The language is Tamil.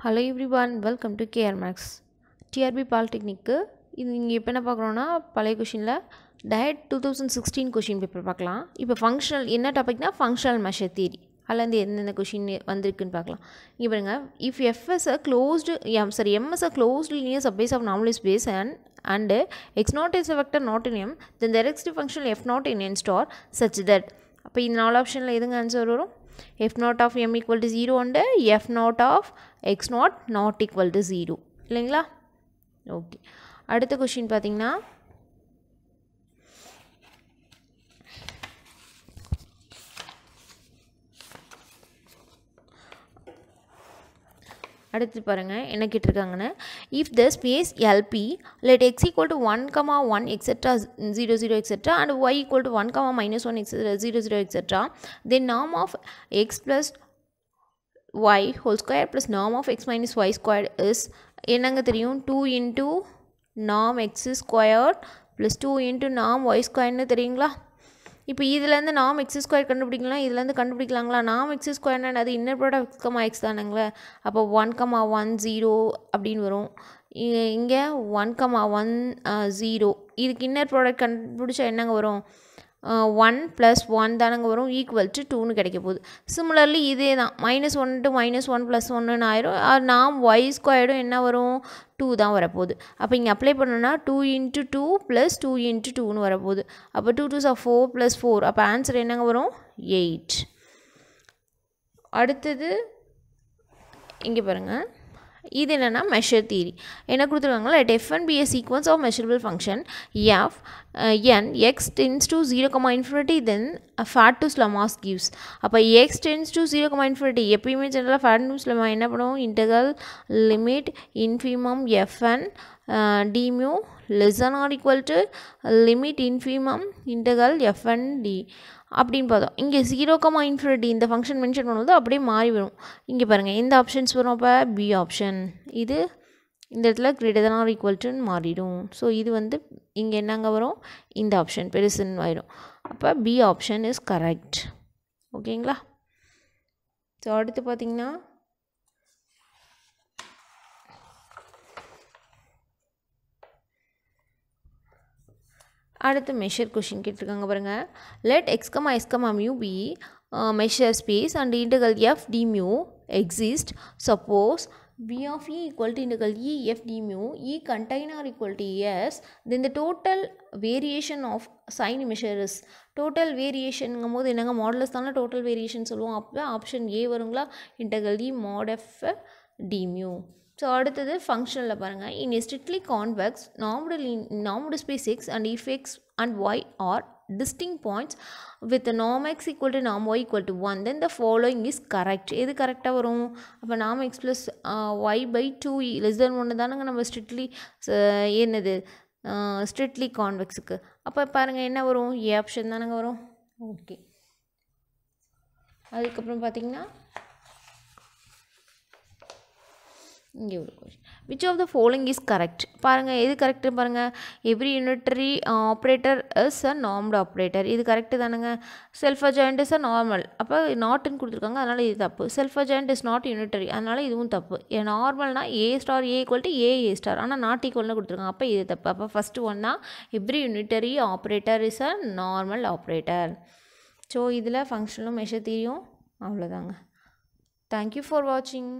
hello everyone welcome to KR max TRB பாலிடெக்னிக்கு இது நீங்கள் இப்போ என்ன பார்க்குறோன்னா பழைய கொஷினில் டயட் two thousand sixteen question paper பார்க்கலாம் இப்போ ஃபங்க்ஷனல் என்ன டாபிக்னா ஃபங்க்ஷனல் மெஷர் தியரி அதுலேருந்து எந்தெந்த கொஷின் வந்திருக்குன்னு பார்க்கலாம் இங்கே பாருங்க if a closed M sorry a closed linear subspace of normalised space and and x naught is a vector not in M then there exist function f naught in N star such that அப்போ இந்த நாலு ஆப்ஷனில் எதுங்க ஆன்சர் வரும் f naught of m equal to 0 and f naught of x naught not equal to 0 இல்லைங்களா ஓகே அடுத்த கொஷின் பார்த்திங்கன்னா அடுத்து பாருங்கள் என்ன கேட்டிருக்காங்கன்னு if the space LP let X equal to one comma one etcetera zero zero etcetera and Y equal to one comma minus one X zero zero etcetera then norm of X plus Y whole square plus norm of X minus Y square is என்னங்க தெரியும் டூ இன்ட்டு நாம் X square plus two into நாம் ஒய் ஸ்கொயர்னு தெரியுங்களா இப்போ இதுலேருந்து நாம் எக்ஸ் ஸ்கொயர் கண்டுபிடிக்கலாம் இதுலேருந்து கண்டுபிடிக்கலாங்களா நாம் எக்ஸ் ஸ்கொயர்னா அது inner product x comma x தானுங்களே அப்போ ஒன் கமா ஒன் ஜீரோ அப்படின்னு வரும் இங்கே ஒன் கமா ஒன் ஜீரோ இதுக்கு இன்னர் ப்ராடக்ட் கண்டுபிடிச்சா என்னங்க வரும் ஒன் ப்ளஸ் ஒன் தானங்க வரும் ஈக்குவல் டு டூன்னு கிடைக்க போகுது சிமிலர்லி இதே தான் minus one to minus one plus ஒன்றுன்னு ஆயிரும் நாம் ஒய் ஸ்கொயர்டும் என்ன வரும் டூ தான் வரப்போகுது அப்போ இங்கே அப்ளை பண்ணோன்னா two into two plus two into டூன்னு வரப்போகுது அப்போ two two sir four plus four அப்போ ஆன்சர் என்னங்க வரும் எயிட் அடுத்தது இங்கே பாருங்கள் இது என்னென்னா மெஷர் தீரி என்ன கொடுத்துருக்காங்களா let f be a sequence of measurable function f n x tends to zero comma infinity then Fatou's lemma gives அப்போ x tends to zero comma infinity எப்பயுமே ஜென்ரலாக ஃபேட் டு ஸ்லமா என்ன பண்ணுவோம் integral limit infimum f n d mu less or equal to limit infimum integral f n d அப்படின்னு பார்த்தோம் இங்கே ஜீரோ கமா இன்ஃபினிட்டி இந்த ஃபங்க்ஷன் மென்ஷன் பண்ணும்போது அப்படியே மாறி வரும் இங்கே பாருங்கள் எந்த ஆப்ஷன்ஸ் வரும் அப்போ பி ஆப்ஷன் இது இந்த இடத்துல கிரேட்டர் தான் ஆர் ஈக்குவல்ட்டுன்னு மாறிடும் ஸோ இது வந்து இங்கே என்னங்க வரும் இந்த ஆப்ஷன் பெருசுன்னு ஆயிடும் அப்போ பி ஆப்ஷன் இஸ் கரெக்ட் ஓகேங்களா ஸோ அடுத்து பார்த்திங்கன்னா அடுத்து மெஷர் கொஷின் கேட்டிருக்காங்க பாருங்க let x comma x comma mu be measure space and integral f d exist suppose p of E equal to integral E f d E container equal to S then the total variation of sign measures total வேரியேஷனுங்கும் போது என்னங்க மாடல்ஸ் தானே டோட்டல் வேரியேஷன் சொல்லுவோம் அப்போ ஆப்ஷன் ஏ வருங்களா இன்டகல் இ மாட் எஃப் டி ஸோ அடுத்தது ஃபங்க்ஷனில் பாருங்கள் இன் ஏ strictly convex நார்முடு நார்முடு X and இஃபெக்ஸ் and Y R டிஸ்டிங் points with நாம் எக்ஸ் ஈக்குவல் டு நாம் Y equal to one then the following is correct எது கரெக்டாக வரும் அப்போ நாம் X plus Y by two less than ஒன்று தானங்க நம்ம ஸ்ட்ரிக்ட்லி என்னது ஸ்ட்ரிக்ட்லி கான்வெக்ஸுக்கு அப்போ பாருங்கள் என்ன வரும் ஏ ஆப்ஷன் தானங்க வரும் ஓகே அதுக்கப்புறம் பார்த்திங்கன்னா இங்கே ஒரு question which of the following is correct பாருங்கள் எது கரெக்டு பாருங்கள் every unitary operator is a normed operator இது கரெக்டு தானுங்க self adjoint is a normal அப்போ நாட்டுன்னு கொடுத்துருக்காங்க அதனால் இது தப்பு self adjoint is not unitary அதனால் இதுவும் தப்பு நார்மல்னா A star A equal to A A star ஆனால் நாட் ஈக்குவல்னு கொடுத்துருக்காங்க அப்போ இது தப்பு அப்போ ஃபஸ்ட்டு ஒன் தான் every unitary operator is a normal operator so இதில் ஃபங்க்ஷனும் மெஷர் தெரியும் அவ்வளோதாங்க தேங்க்யூ ஃபார் வாட்சிங்